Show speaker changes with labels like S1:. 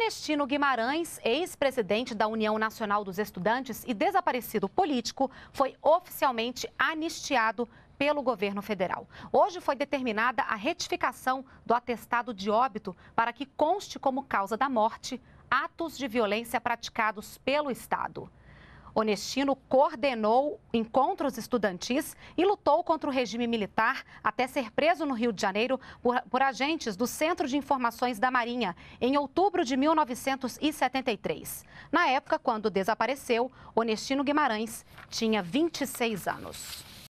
S1: Ernestino Guimarães, ex-presidente da União Nacional dos Estudantes e desaparecido político, foi oficialmente anistiado pelo governo federal. Hoje foi determinada a retificação do atestado de óbito para que conste como causa da morte atos de violência praticados pelo Estado. Onestino coordenou encontros estudantis e lutou contra o regime militar até ser preso no Rio de Janeiro por, por, agentes do Centro de Informações da Marinha em outubro de 1973. Na época, quando desapareceu, Onestino Guimarães tinha 26 anos.